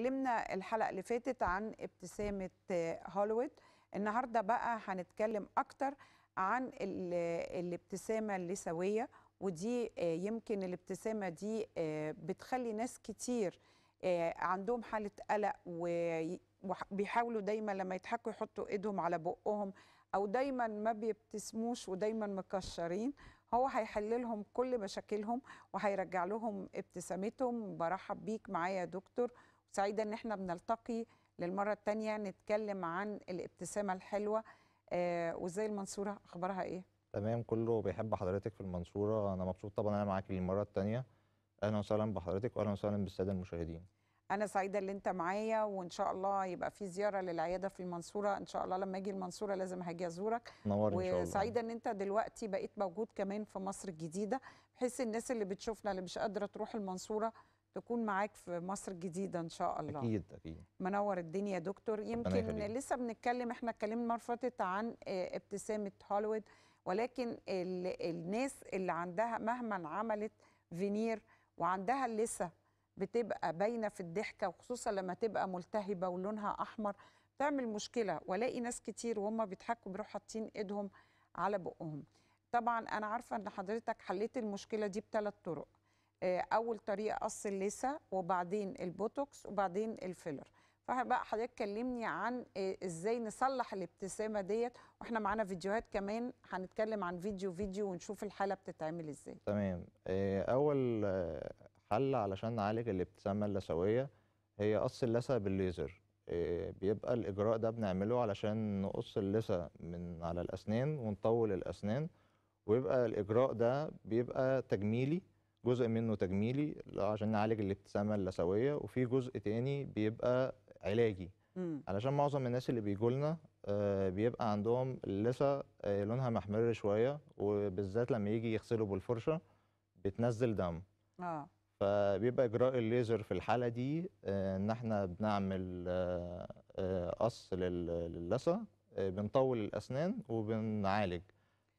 اتكلمنا الحلقه اللي فاتت عن ابتسامه هوليوود النهارده بقى هنتكلم اكتر عن الابتسامه اللثويه ودي آه، يمكن الابتسامه دي آه، بتخلي ناس كتير آه، عندهم حاله قلق وبيحاولوا دايما لما يضحكوا يحطوا ايدهم على بقهم او دايما ما بيبتسموش ودايما مكشرين هو هيحل لهم كل مشاكلهم وهيرجع لهم ابتسامتهم برحب بيك معايا دكتور سعيده ان احنا بنلتقي للمره الثانيه نتكلم عن الابتسامه الحلوه آه وازاي المنصوره اخبارها ايه تمام كله بيحب حضرتك في المنصوره انا مبسوط طبعا انا معاك للمره الثانيه اهلا وسهلا بحضرتك واهلا وسهلا بالساده المشاهدين انا سعيده اللي انت معايا وان شاء الله يبقى في زياره للعياده في المنصوره ان شاء الله لما اجي المنصوره لازم هاجي ازورك نور ان شاء الله وسعيده ان انت دلوقتي بقيت موجود كمان في مصر الجديده بحيث الناس اللي بتشوفنا اللي مش قادره تروح المنصوره تكون معاك في مصر الجديدة إن شاء الله أكيد أكيد منور الدنيا يا دكتور يمكن لسه بنتكلم إحنا اتكلمنا المرة فاتت عن آه، ابتسامة هوليوود ولكن الناس اللي عندها مهما عملت فينير وعندها اللثة بتبقى باينة في الضحكة وخصوصا لما تبقى ملتهبة ولونها أحمر تعمل مشكلة والاقي ناس كتير وهم بيضحكوا بيروحوا حاطين إيدهم على بقهم طبعا أنا عارفة إن حضرتك حليت المشكلة دي بثلاث طرق آه، اول طريقه قص اللثه وبعدين البوتوكس وبعدين الفيلر فبقى حضرتك كلمني عن آه، ازاي نصلح الابتسامه ديت واحنا معانا فيديوهات كمان هنتكلم عن فيديو فيديو ونشوف الحاله بتتعمل ازاي تمام آه، اول حل علشان نعالج الابتسامه اللثويه هي قص اللثه بالليزر بيبقى الاجراء ده بنعمله علشان نقص اللثه من على الاسنان ونطول الاسنان ويبقى الاجراء ده بيبقى تجميلي جزء منه تجميلي عشان نعالج الابتسامه اللثويه وفي جزء تاني بيبقى علاجي مم. علشان معظم الناس اللي بيجوا لنا آه، بيبقى عندهم اللثه آه، لونها محمر شويه وبالذات لما يجي يغسلوا بالفرشه بتنزل دم اه فبيبقى اجراء الليزر في الحاله دي آه، ان احنا بنعمل قص للثه بنطول الاسنان وبنعالج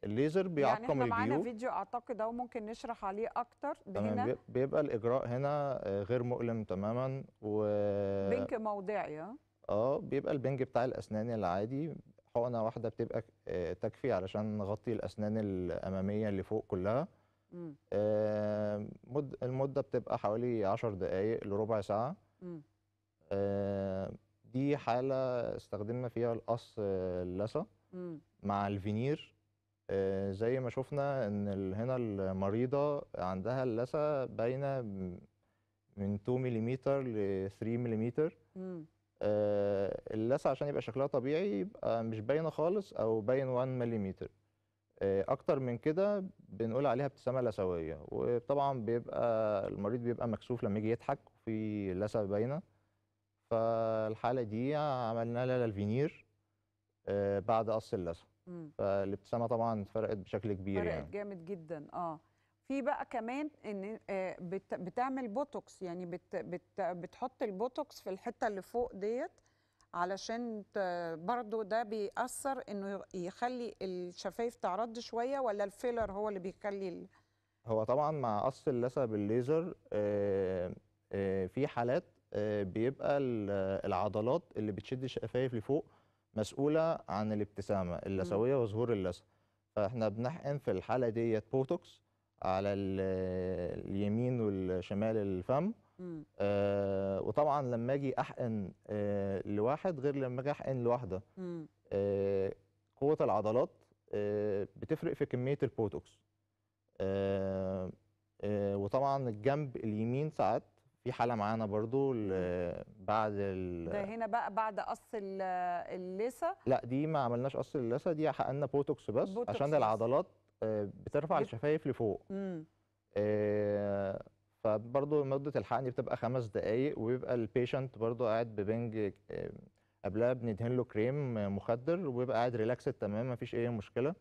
الليزر بيعقم يعني احنا معانا فيديو اعتقد او ممكن نشرح عليه اكتر هنا بيبقى الاجراء هنا آه، غير مؤلم تماما و بنك موضعي آه. اه بيبقى البنج بتاع الاسنان العادي حقنه واحده بتبقى آه، تكفي علشان نغطي الاسنان الاماميه اللي فوق كلها آه المده بتبقى حوالي 10 دقائق لربع ساعه آه دي حاله استخدمنا فيها القص اللثه مع الفينير آه، زي ما شفنا ان هنا المريضه عندها اللثه باينه من 2 ملم ل 3 ملم آه، اللثه عشان يبقى شكلها طبيعي يبقى مش باينه خالص او باين 1 ملم آه، اكتر من كده بنقول عليها ابتسامه لثويه وطبعا بيبقى المريض بيبقى مكسوف لما يجي يضحك وفي لثه باينه فالحاله دي عملنا لها الفينير بعد قص اللثه فالابتسامه طبعا فرقت بشكل كبير فرقت يعني. جامد جدا اه في بقى كمان ان آه، بتعمل بوتوكس يعني بت بت بتحط البوتوكس في الحته اللي فوق ديت علشان برضو ده بيأثر انه يخلي الشفايف تعرض شويه ولا الفيلر هو اللي بيخلي هو طبعا مع قص اللثه بالليزر آه، آه، في حالات بيبقى العضلات اللي بتشد الشفايف لفوق مسؤوله عن الابتسامه اللثويه وظهور اللثه فاحنا بنحقن في الحاله ديت بوتوكس على اليمين والشمال الفم آه وطبعا لما اجي احقن آه لواحد غير لما اجي احقن لوحده آه قوه العضلات آه بتفرق في كميه البوتوكس آه آه وطبعا الجنب اليمين ساعات في حاله معانا برضو بعد ال ده هنا بقى بعد قص اللثه لا دي ما عملناش قص اللثه دي حققنا بوتوكس بس بوتوكس عشان العضلات آه، بترفع بت... الشفايف لفوق امم آه، فبرضه مده الحقن بتبقى خمس دقائق وبيبقى البيشنت برضه قاعد ببنج آه، قبلها بندهن له كريم مخدر وبيبقى قاعد ريلاكسد تمام مفيش اي مشكله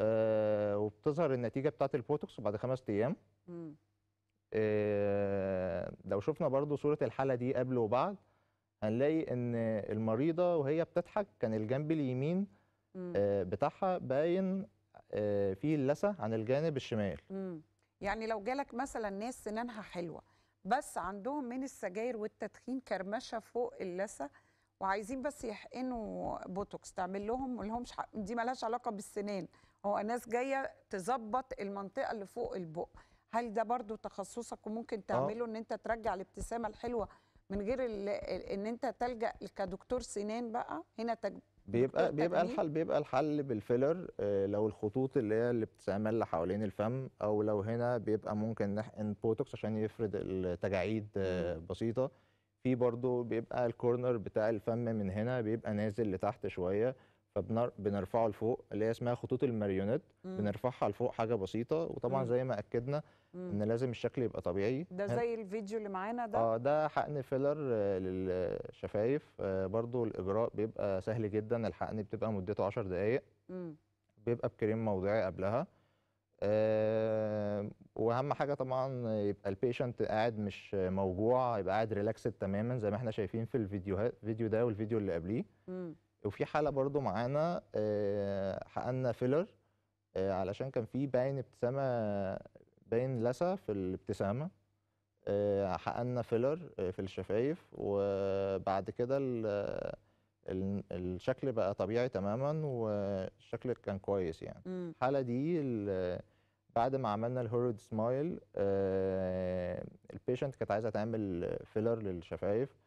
آه وبتظهر النتيجه بتاعه البوتوكس بعد خمس ايام آه، لو شفنا برضو صورة الحالة دي قبل وبعد هنلاقي ان المريضة وهي بتضحك كان الجنب اليمين آه، بتاعها باين آه، فيه اللسة عن الجانب الشمال يعني لو جالك مثلا ناس سنانها حلوة بس عندهم من السجاير والتدخين كرمشة فوق اللسة وعايزين بس يحقنوا بوتوكس تعمل لهم ملهمش حق دي ملهاش علاقة بالسنان هو ناس جاية تظبط المنطقة اللي فوق البق هل ده برضو تخصصك وممكن تعمله آه. ان انت ترجع الابتسامه الحلوه من غير ان انت تلجا كدكتور سنان بقى هنا تج... بيبقى بيبقى الحل بيبقى الحل بالفيلر آه، لو الخطوط اللي هي اللي اللي حوالين الفم او لو هنا بيبقى ممكن نحقن بوتوكس عشان يفرد التجاعيد آه، بسيطه في برضو بيبقى الكورنر بتاع الفم من هنا بيبقى نازل لتحت شويه فبنرفعه لفوق اللي هي اسمها خطوط الماريونيت بنرفعها لفوق حاجه بسيطه وطبعا مم. زي ما اكدنا مم. ان لازم الشكل يبقى طبيعي ده زي الفيديو اللي معانا ده اه ده حقن فيلر آه، للشفايف آه، برضو الاجراء بيبقى سهل جدا الحقن بتبقى مدته 10 دقائق مم. بيبقى بكريم موضعي قبلها أه واهم حاجه طبعا يبقى البيشنت قاعد مش موجوع يبقى قاعد ريلاكسد تماما زي ما احنا شايفين في الفيديوهات فيديو ده والفيديو اللي قبليه وفي حاله برضو معانا آه، حقنا فيلر آه، علشان كان في باين ابتسامه باين لسع في الابتسامه آه، حقنا فيلر في الشفايف وبعد كده الشكل بقى طبيعي تماما والشكل كان كويس يعني الحاله دي بعد ما عملنا الهورد سمايل البيشنت كانت عايزه تعمل فيلر للشفايف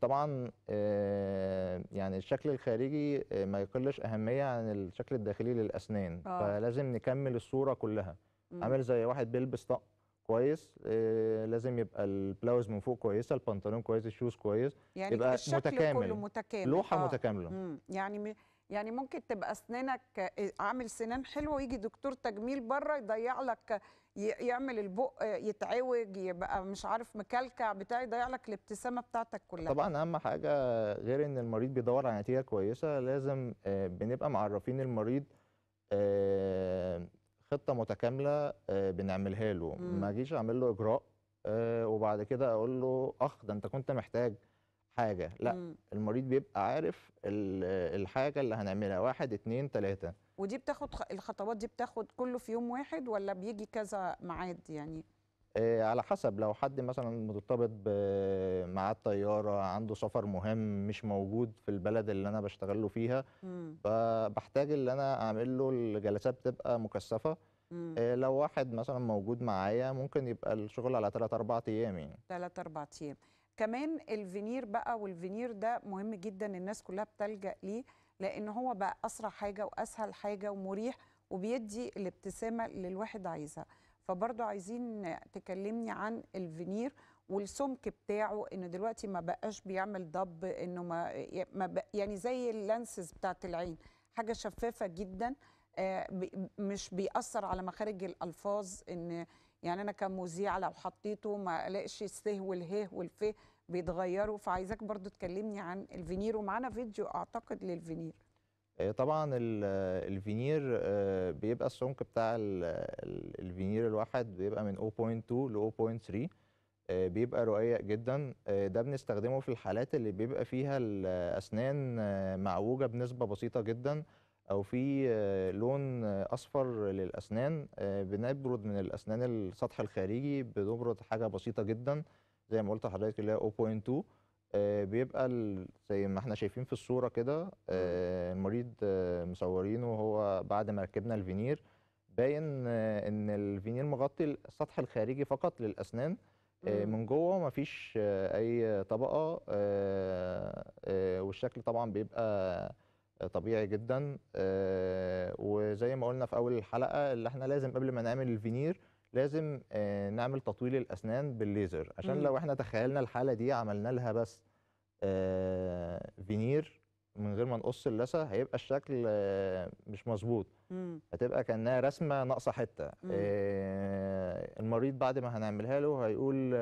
طبعا آه، يعني الشكل الخارجي آه، ما يقلش اهميه عن الشكل الداخلي للاسنان آه. فلازم نكمل الصوره كلها مم. عامل زي واحد بيلبس طقم كويس آه، لازم يبقى البلاوز من فوق كويسه البنطلون كويس الشوز كويس يعني يبقى الشكل متكامل كله متكامل لوحه آه. متكامله مم. يعني يعني ممكن تبقى اسنانك عامل سنان حلوه ويجي دكتور تجميل بره يضيع لك يعمل البق يتعوج يبقى مش عارف مكلكع بتاع يضيع لك الابتسامه بتاعتك كلها طبعا اهم حاجه غير ان المريض بيدور على نتيجه كويسه لازم آه، بنبقى معرفين المريض آه، خطه متكامله آه، بنعملها له ما اجيش اعمل له اجراء وبعد كده اقول له اخ ده انت كنت محتاج حاجه لا مم. المريض بيبقى عارف الحاجه اللي هنعملها واحد اتنين تلاته ودي بتاخد الخطوات دي بتاخد كله في يوم واحد ولا بيجي كذا ميعاد يعني إيه على حسب لو حد مثلا مرتبط بميعاد طياره عنده سفر مهم مش موجود في البلد اللي انا بشتغل له فيها فبحتاج ان انا اعمل له الجلسات بتبقى مكثفه إيه لو واحد مثلا موجود معايا ممكن يبقى الشغل على ثلاث اربع ايام يعني ثلاث اربع ايام كمان الفينير بقى والفينير ده مهم جدا الناس كلها بتلجأ ليه لأن هو بقى أسرع حاجة وأسهل حاجة ومريح وبيدي الابتسامة اللي الواحد عايزها فبرضه عايزين تكلمني عن الفينير والسمك بتاعه انه دلوقتي ما بقاش بيعمل ضب انه ما, يعني زي اللانسز بتاعت العين حاجه شفافه جدا آه، مش بيأثر على مخارج الألفاظ إن يعني انا كمذيعه لو حطيته ما الاقيش السه والهه والفه بيتغيروا فعايزاك برضو تكلمني عن الفينير ومعانا فيديو اعتقد للفينير آه، طبعا آه، الفينير آه، بيبقى السمك بتاع الفينير الواحد بيبقى من 0.2 ل 0.3 بيبقى رقيق جدا ده بنستخدمه في الحالات اللي بيبقى فيها الاسنان معوجه بنسبه بسيطه جدا او في آه، لون اصفر للاسنان آه، بنبرد من الاسنان السطح الخارجي بنبرد حاجه بسيطه جدا زي ما قلت لحضرتك اللي هي 0.2 آه، بيبقى زي ما احنا شايفين في الصوره كده المريض مصورينه وهو بعد ما ركبنا الفينير باين ان الفينير مغطي السطح الخارجي فقط للاسنان من جوه مفيش اي طبقه والشكل طبعا بيبقى طبيعي جدا آه، وزي ما قلنا في اول الحلقه اللي احنا لازم قبل ما نعمل الفينير لازم آه، نعمل تطويل الاسنان بالليزر عشان لو احنا تخيلنا الحاله دي عملنا لها بس آه، فينير من غير ما نقص اللثه هيبقى الشكل مش مظبوط هتبقى كانها رسمه ناقصه حته المريض بعد ما هنعملها له هيقول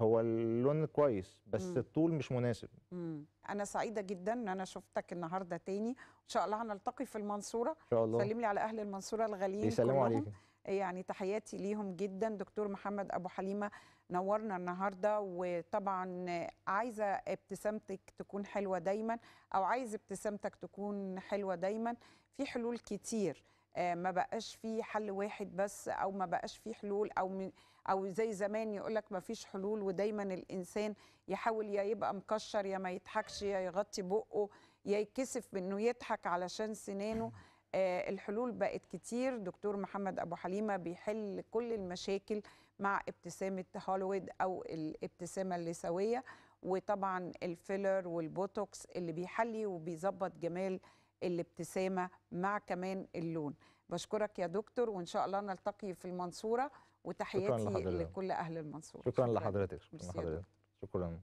هو اللون كويس بس مم. الطول مش مناسب مم. انا سعيده جدا ان انا شفتك النهارده تاني ان شاء الله هنلتقي في المنصوره ان شاء الله سلم لي على اهل المنصوره الغاليين يسلموا عليكم يعني تحياتي ليهم جدا دكتور محمد ابو حليمه نورنا النهارده وطبعا عايزه ابتسامتك تكون حلوه دايما او عايز ابتسامتك تكون حلوه دايما في حلول كتير آه، ما بقاش في حل واحد بس او ما بقاش في حلول او من او زي زمان يقول لك ما فيش حلول ودايما الانسان يحاول يا يبقى مكشر يا ما يضحكش يا يغطي بقه يا يتكسف بانه يضحك علشان سنانه آه الحلول بقت كتير دكتور محمد ابو حليمه بيحل كل المشاكل مع ابتسامه هوليوود او الابتسامه اللثويه وطبعا الفيلر والبوتوكس اللي بيحلي وبيظبط جمال الابتسامه مع كمان اللون بشكرك يا دكتور وان شاء الله نلتقي في المنصوره وتحياتي لكل اهل المنصوره شكرا, شكرا لحضرتك شكرا لحضرتك شكرا